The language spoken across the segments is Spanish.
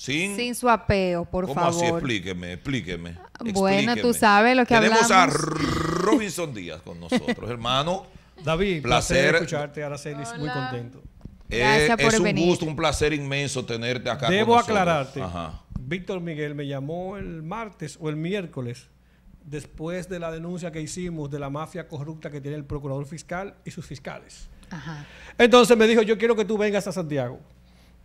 Sin, su apeo, por favor. ¿Cómo así? Explíqueme, explíqueme. Bueno, tú sabes lo que hablamos. Tenemos a Robinson Díaz con nosotros, hermano. David, placer, escucharte, Araceli, muy contento. Eh, Gracias es un gusto, un placer inmenso tenerte acá. Debo aclararte. Víctor Miguel me llamó el martes o el miércoles después de la denuncia que hicimos de la mafia corrupta que tiene el procurador fiscal y sus fiscales. Entonces me dijo, yo quiero que tú vengas a Santiago.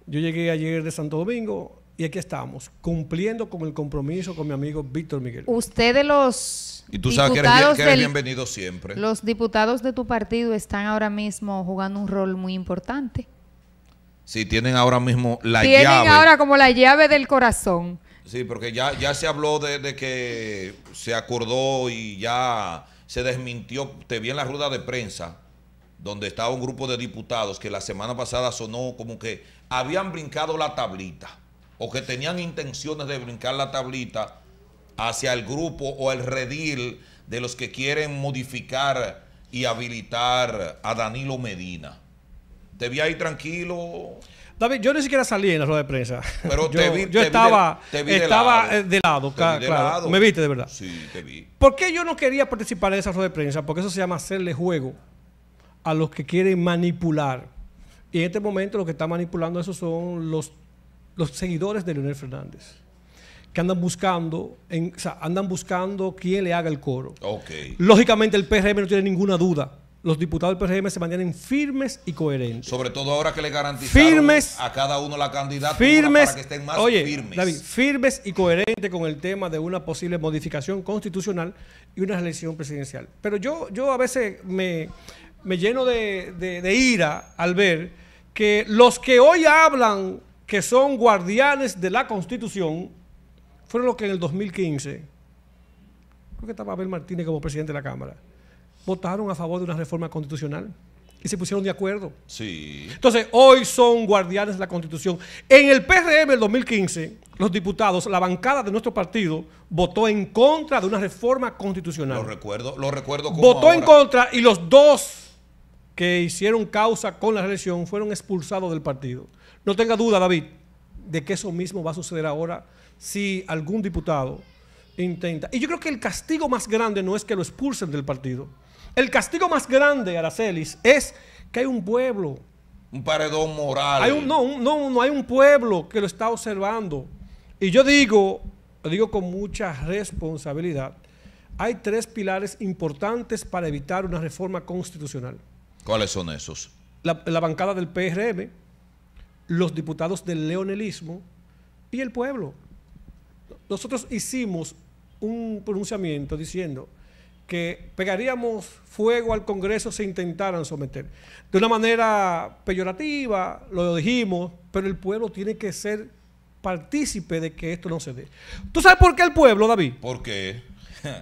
Yo llegué ayer de Santo Domingo, y aquí estamos, cumpliendo con el compromiso con mi amigo Víctor Miguel. Usted de los y tú sabes que eres, bienvenido siempre. Los diputados de tu partido están ahora mismo jugando un rol muy importante. Sí, tienen ahora mismo la llave. Tienen ahora como la llave del corazón. Sí, porque ya, ya se habló de, de, que se acordó y ya se desmintió. Te vi en la rueda de prensa, donde estaba un grupo de diputados que la semana pasada sonó como que habían brincado la tablita o que tenían intenciones de brincar la tablita hacia el grupo o el redil de los que quieren modificar y habilitar a Danilo Medina. Te vi ahí tranquilo. David, yo ni siquiera salí en la rueda de prensa. Pero yo, te vi, estaba, de, estaba eh, de lado. claro, Me viste, de verdad. Sí, te vi. ¿Por qué yo no quería participar en esa rueda de prensa? Porque eso se llama hacerle juego a los que quieren manipular. Y en este momento lo que está manipulando esos son los los seguidores de Leonel Fernández que andan buscando, andan buscando quién le haga el coro. Lógicamente el PRM no tiene ninguna duda. Los diputados del PRM se mantienen firmes y coherentes. Sobre todo ahora que le garantizaron firmes, a cada uno la candidatura para que estén más oye, David, firmes y coherentes con el tema de una posible modificación constitucional y una elección presidencial. Pero yo, yo a veces me, lleno de ira al ver que los que hoy hablan que son guardianes de la Constitución, fueron los que en el 2015, creo que estaba Abel Martínez como presidente de la Cámara, votaron a favor de una reforma constitucional y se pusieron de acuerdo. Sí. Entonces, hoy son guardianes de la Constitución. En el PRM el 2015, los diputados, la bancada de nuestro partido, votó en contra de una reforma constitucional. Lo recuerdo, lo recuerdo como Votó en contra y los dos que hicieron causa con la reelección fueron expulsados del partido. No tenga duda, David, de que eso mismo va a suceder ahora si algún diputado intenta. Y yo creo que el castigo más grande no es que lo expulsen del partido. El castigo más grande, Aracelis, es que hay un pueblo. Un paredón moral. no, no, no, hay un pueblo que lo está observando. Y yo digo, lo digo con mucha responsabilidad, hay tres pilares importantes para evitar una reforma constitucional. ¿Cuáles son esos? La, bancada del PRM, los diputados del leonelismo y el pueblo. Nosotros hicimos un pronunciamiento diciendo que pegaríamos fuego al Congreso si intentaran someter. De una manera peyorativa, lo dijimos, pero el pueblo tiene que ser partícipe de que esto no se dé. ¿Tú sabes por qué el pueblo, David? ¿Por qué?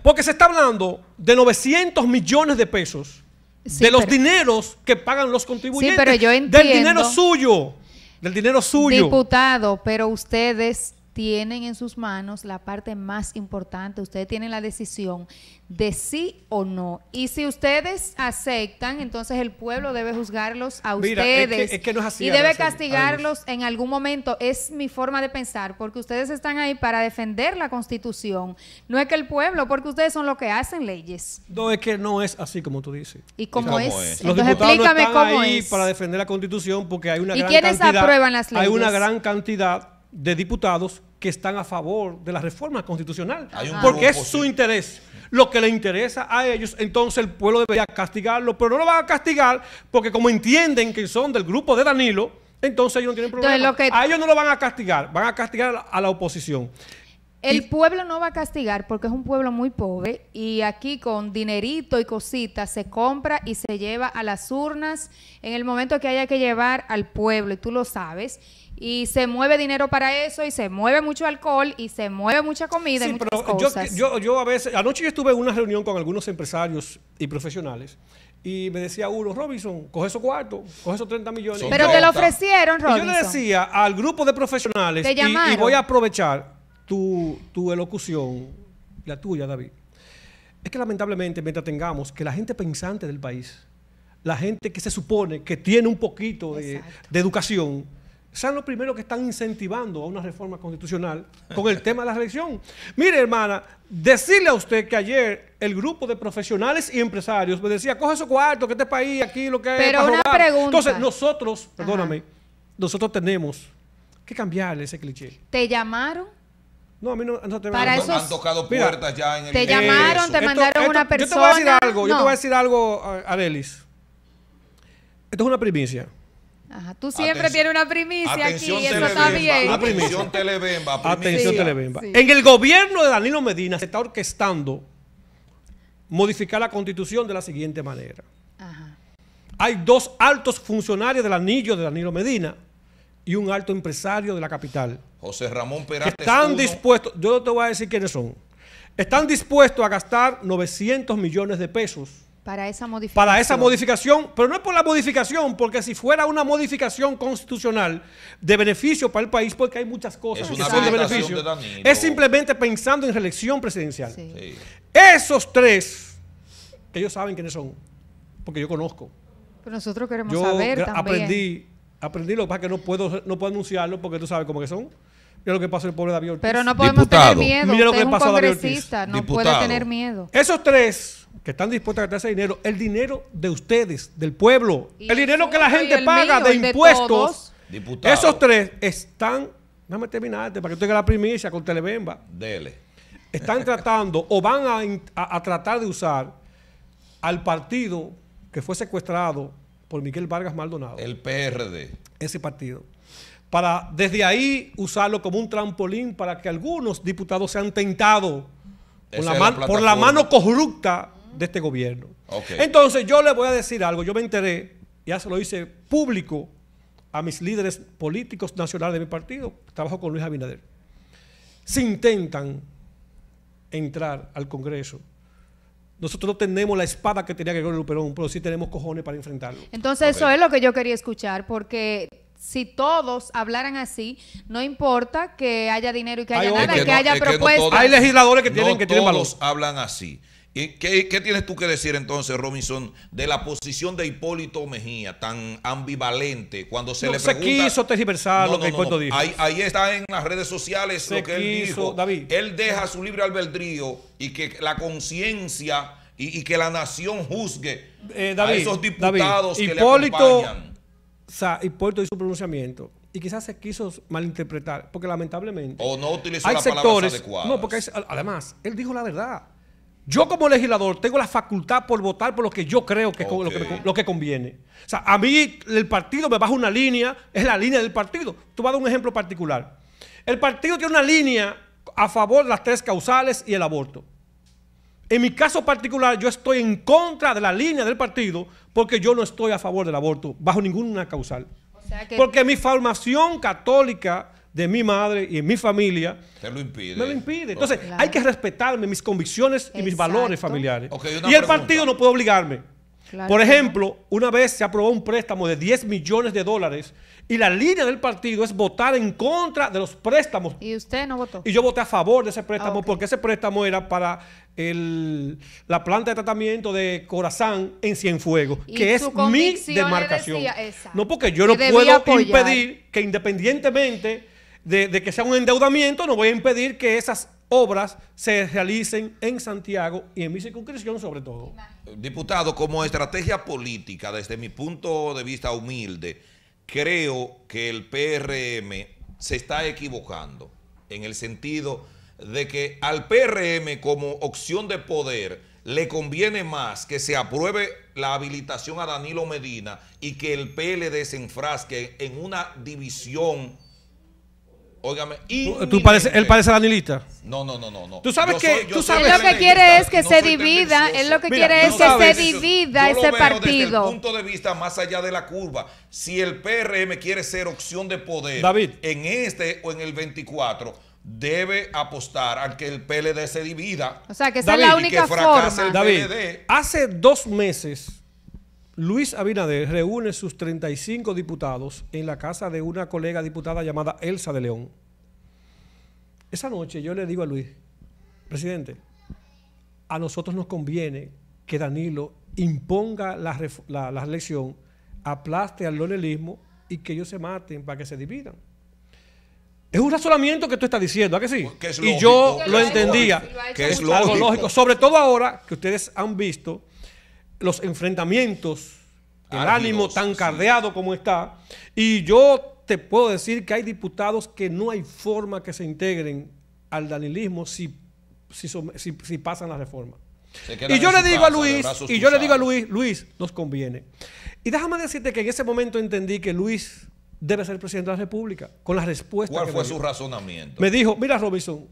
Porque se está hablando de 900 millones de pesos de los dineros que pagan los contribuyentes. Sí, pero yo entiendo, del dinero suyo. Del dinero suyo. Diputado, pero ustedes tienen en sus manos la parte más importante. Ustedes tienen la decisión de sí o no. Y si ustedes aceptan, entonces el pueblo debe juzgarlos a ustedes. que, así, y debe castigarlos en algún momento. Es mi forma de pensar, porque ustedes están ahí para defender la constitución. No es que el pueblo, porque ustedes son los que hacen leyes. No, es que no es así como tú dices. ¿Y como es? es? Los diputados no están ahí para defender la constitución porque hay una gran cantidad, aprueban las leyes? Hay una gran cantidad de diputados que están a favor de la reforma constitucional, porque es su interés. Lo que le interesa a ellos, entonces el pueblo debería castigarlo, pero no lo van a castigar porque como entienden que son del grupo de Danilo, entonces ellos no tienen problema. A ellos no lo van a castigar, van a castigar a la oposición. El pueblo no va a castigar porque es un pueblo muy pobre y aquí con dinerito y cositas se compra y se lleva a las urnas en el momento que haya que llevar al pueblo y tú lo sabes. Y se mueve dinero para eso y se mueve mucho alcohol y se mueve mucha comida y muchas Yo, yo a veces, anoche yo estuve en una reunión con algunos empresarios y profesionales y me decía uno, Robinson, coge esos cuartos, coge esos 30 millones. Pero te lo ofrecieron, Robinson. yo le decía al grupo de profesionales, y, voy a aprovechar, tu, tu elocución, la tuya, David, es que lamentablemente mientras tengamos que la gente pensante del país, la gente que se supone que tiene un poquito de, educación, sean los primeros que están incentivando a una reforma constitucional con el tema de la reelección. Mire, hermana, decirle a usted que ayer el grupo de profesionales y empresarios me decía, coge esos cuarto que este país aquí lo que es una pregunta. Entonces, nosotros, perdóname, nosotros tenemos que cambiarle ese cliché. ¿Te llamaron? No, a mí no, no te han tocado puertas ya en el Te llamaron, te mandaron una persona. Yo te voy a decir algo, Arelis. yo te voy a decir algo, eh, Adelis. Esto es una primicia. Ajá, tú siempre tienes una primicia aquí, eso está bien. Atención Telebemba, Atención sí, En el gobierno de Danilo Medina se está orquestando modificar la constitución de la siguiente manera. Ajá. Hay dos altos funcionarios del anillo de Danilo Medina y un alto empresario de la capital José Ramón Peralta. Están dispuestos, yo te voy a decir quiénes son. Están dispuestos a gastar 900 millones de pesos. Para esa modificación. Para esa modificación, pero no es por la modificación, porque si fuera una modificación constitucional de beneficio para el país, porque hay muchas cosas es que son de beneficio, es simplemente pensando en reelección presidencial. Esos tres, ellos saben quiénes son, porque yo conozco. Pero nosotros queremos saber también. aprendí Aprendí lo que que no puedo, no puedo anunciarlo porque tú sabes cómo que son. Mira lo que pasó el pobre David Ortiz. Pero no podemos tener miedo. Mira lo que pasó no puede tener miedo. Esos tres que están dispuestos a gastar ese dinero, el dinero de ustedes, del pueblo, el dinero que la gente paga de impuestos, esos tres están, déjame terminarte para que tú tenga la primicia con Telebemba, Dele. están tratando o van a tratar de usar al partido que fue secuestrado por Miguel Vargas Maldonado. El PRD. Ese partido. Para desde ahí usarlo como un trampolín para que algunos diputados sean tentados por la, mano corrupta de este gobierno. Entonces yo le voy a decir algo, yo me enteré, ya se lo hice público a mis líderes políticos nacionales de mi partido, trabajo con Luis Abinader. Si intentan entrar al Congreso nosotros no tenemos la espada que tenía que Luperón, pero sí tenemos cojones para enfrentarlo. Entonces, eso es lo que yo quería escuchar, porque si todos hablaran así, no importa que haya dinero y que haya nada, que, haya propuestas. hay legisladores que tienen, que tienen todos hablan así qué, tienes tú que decir entonces, Robinson, de la posición de Hipólito Mejía, tan ambivalente, cuando se le pregunta... Se quiso tergiversar lo que Hipólito dijo. Ahí, está en las redes sociales lo que él dijo. David. Él deja su libre albedrío y que la conciencia y, que la nación juzgue eh, a esos diputados que Hipólito, le acompañan. O sea, Hipólito hizo un pronunciamiento y quizás se quiso malinterpretar, porque lamentablemente... O no utilizó la palabra sectores, No, porque además, él dijo la verdad. Yo como legislador tengo la facultad por votar por lo que yo creo que, lo, que conviene. O sea, a mí el partido me baja una línea, es la línea del partido. Tú vas a dar un ejemplo particular. El partido tiene una línea a favor de las tres causales y el aborto. En mi caso particular, yo estoy en contra de la línea del partido porque yo no estoy a favor del aborto, bajo ninguna causal. Porque mi formación católica de mi madre y en mi familia. lo impide. Me lo impide. Entonces, hay que respetarme mis convicciones y mis valores familiares. y el partido no puede obligarme. Por ejemplo, una vez se aprobó un préstamo de 10 millones de dólares y la línea del partido es votar en contra de los préstamos. ¿Y usted no votó? Y yo voté a favor de ese préstamo porque ese préstamo era para la planta de tratamiento de Corazán en Cienfuegos, que es mi demarcación. no porque yo no puedo impedir que independientemente de, que sea un endeudamiento, no voy a impedir que esas obras se realicen en Santiago y en mi circunscripción sobre todo. Diputado, como estrategia política, desde mi punto de vista humilde, creo que el PRM se está equivocando en el sentido de que al PRM como opción de poder le conviene más que se apruebe la habilitación a Danilo Medina y que el PLD se enfrasque en una división Óigame, ¿Tú parece, él parece danilista. No, no, no, no, Tú sabes que él lo que quiere es que se divida, él lo que quiere es que se divida ese partido. Desde el punto de vista más allá de la curva, si el PRM quiere ser opción de poder David. en este o en el 24, debe apostar a que el PLD se divida. O sea, que esa es la única que forma. David, PLD. hace dos meses Luis Abinader reúne sus 35 diputados en la casa de una colega diputada llamada Elsa de León. Esa noche yo le digo a Luis, presidente, a nosotros nos conviene que Danilo imponga la, la, elección, aplaste al lonelismo y que ellos se maten para que se dividan. Es un razonamiento que tú estás diciendo, ¿a que sí? Pues y yo lo, entendía. Que es Algo lógico. Sobre todo ahora que ustedes han visto los enfrentamientos, el ah, ánimo tan cardeado como está. Y yo te puedo decir que hay diputados que no hay forma que se integren al danilismo si, si, pasan la reforma. Y yo le digo a Luis, y yo le digo a Luis, nos conviene. Y déjame decirte que en ese momento entendí que Luis debe ser presidente de la República, con la respuesta. ¿Cuál fue su razonamiento? Me dijo, mira Robinson,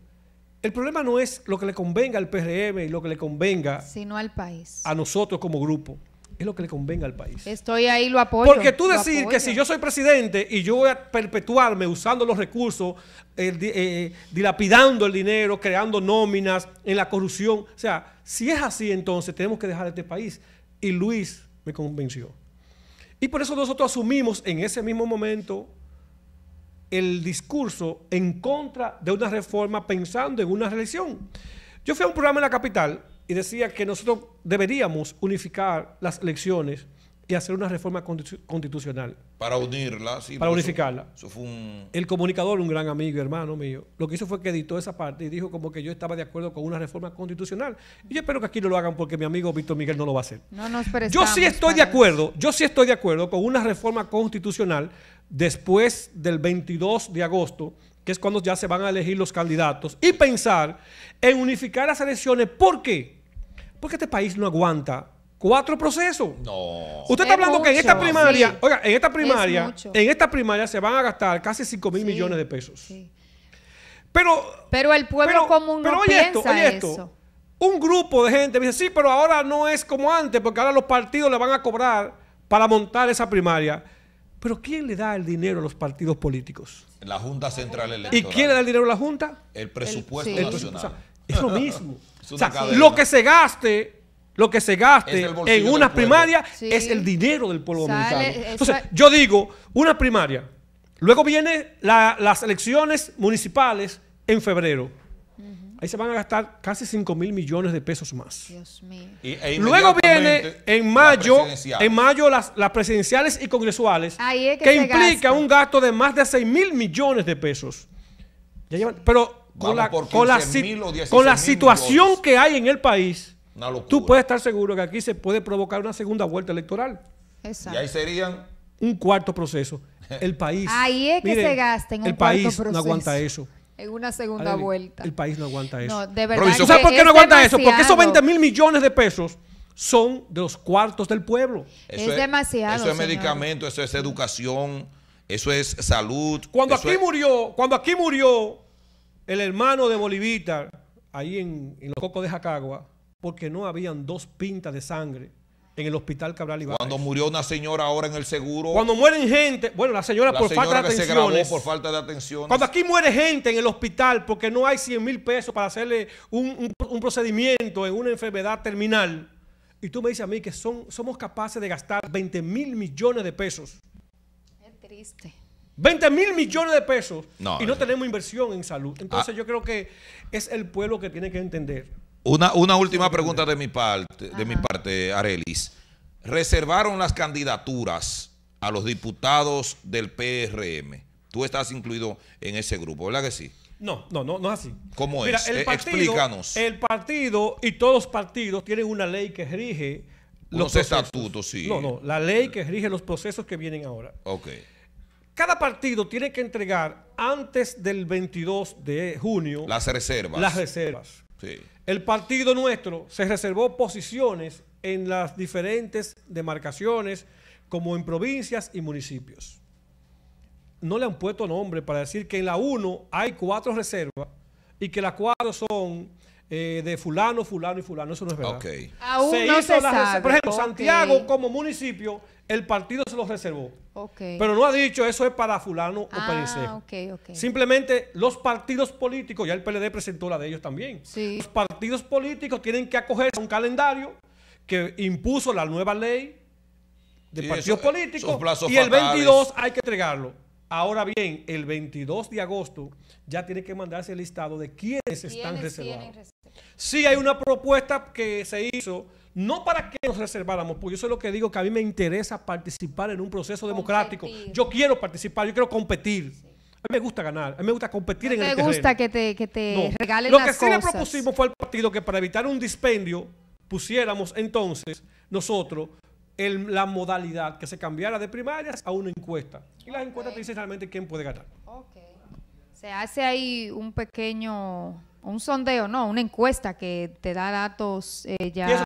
el problema no es lo que le convenga al PRM y lo que le convenga. Sino al país. A nosotros como grupo. Es lo que le convenga al país. Estoy ahí, lo apoyo. Porque tú decir que si yo soy presidente y yo voy a perpetuarme usando los recursos, eh, eh, dilapidando el dinero, creando nóminas, en la corrupción. O sea, si es así, entonces tenemos que dejar este país. Y Luis me convenció. Y por eso nosotros asumimos en ese mismo momento el discurso en contra de una reforma pensando en una reelección. Yo fui a un programa en la capital y decía que nosotros deberíamos unificar las elecciones y hacer una reforma constitucional. Para unirla. Sí, para unificarla. Eso, fue un... El comunicador, un gran amigo y hermano mío, lo que hizo fue que editó esa parte y dijo como que yo estaba de acuerdo con una reforma constitucional. Y yo espero que aquí no lo hagan porque mi amigo Víctor Miguel no lo va a hacer. No yo sí estoy de acuerdo, yo sí estoy de acuerdo con una reforma constitucional después del 22 de agosto, que es cuando ya se van a elegir los candidatos, y pensar en unificar las elecciones. ¿Por qué? Porque este país no aguanta cuatro procesos. No. Usted está hablando que en esta primaria, oiga, en esta primaria, en esta primaria se van a gastar casi 5 mil millones de pesos. Pero, pero el pueblo común no piensa esto, eso. un grupo de gente dice, sí, pero ahora no es como antes, porque ahora los partidos le van a cobrar para montar esa primaria. Pero ¿quién le da el dinero a los partidos políticos? La Junta Central Electoral. ¿Y quién le da el dinero a la Junta? El presupuesto nacional. es lo mismo. lo que se gaste, lo que se gaste en una primaria es el dinero del pueblo americano. Entonces, yo digo, una primaria. Luego vienen las elecciones municipales en febrero. Ahí se van a gastar casi 5 mil millones de pesos más. E Luego viene en mayo, en mayo las, las presidenciales y congresuales, que, implica un gasto de más de 6 mil millones de pesos. pero con la, con la, situación que hay en el país, tú puedes estar seguro que aquí se puede provocar una segunda vuelta electoral. Exacto. Y ahí serían un cuarto proceso. El país. Ahí es que se gasta en El país no aguanta eso en una segunda vuelta. El país no aguanta eso. No, de verdad. ¿Sabes por qué no aguanta eso? Porque esos 20 mil millones de pesos son de los cuartos del pueblo. es, demasiado. Eso es medicamento, eso es educación, eso es salud. Cuando aquí murió, cuando aquí murió el hermano de Bolivita, ahí en los cocos de Jacagua, porque no habían dos pintas de sangre en el hospital Cabral Ibarra. Cuando murió una señora ahora en el seguro. Cuando mueren gente, bueno, la señora por falta de atención. por falta de atención. Cuando aquí muere gente en el hospital porque no hay 100 mil pesos para hacerle un, procedimiento en una enfermedad terminal. Y tú me dices a mí que son, somos capaces de gastar 20 mil millones de pesos. Es triste. 20 mil millones de pesos y no tenemos inversión en salud. Entonces ah. yo creo que es el pueblo que tiene que entender una, última pregunta de mi parte, de mi parte, Arelis. Reservaron las candidaturas a los diputados del PRM. Tú estás incluido en ese grupo, ¿verdad que sí? No, no, no, no es así. ¿Cómo es? El eh, partido, Explícanos. El partido y todos los partidos tienen una ley que rige los, estatutos, sí. No, no, la ley que rige los procesos que vienen ahora. Ok. Cada partido tiene que entregar antes del 22 de junio las reservas. Las reservas. El partido nuestro se reservó posiciones en las diferentes demarcaciones, como en provincias y municipios. No le han puesto nombre para decir que en la 1 hay cuatro reservas y que las cuatro son eh, de fulano, fulano y fulano. Eso no es verdad. Okay. Aún Por ejemplo, Santiago como municipio, el partido se lo reservó. Pero no ha dicho eso es para fulano o ah, okay. Simplemente los partidos políticos, ya el PLD presentó la de ellos también. Los partidos políticos tienen que acogerse a un calendario que impuso la nueva ley de partidos eh, políticos y el 22 hay que entregarlo. Ahora bien, el 22 de agosto ya tiene que mandarse el listado de quiénes, están reservados. sí, hay una propuesta que se hizo, no para que nos reserváramos, porque yo es lo que digo, que a mí me interesa participar en un proceso democrático. Yo quiero participar, yo quiero competir. A mí me gusta ganar, a mí me gusta competir en el terreno. Me gusta que te, regalen te Lo que sí le propusimos fue al partido que para evitar un dispendio pusiéramos entonces nosotros la modalidad, que se cambiara de primarias a una encuesta. Y las encuesta encuestas te dicen realmente quién puede ganar. Se hace ahí un pequeño, un sondeo, no, una encuesta que te da datos eh, ya.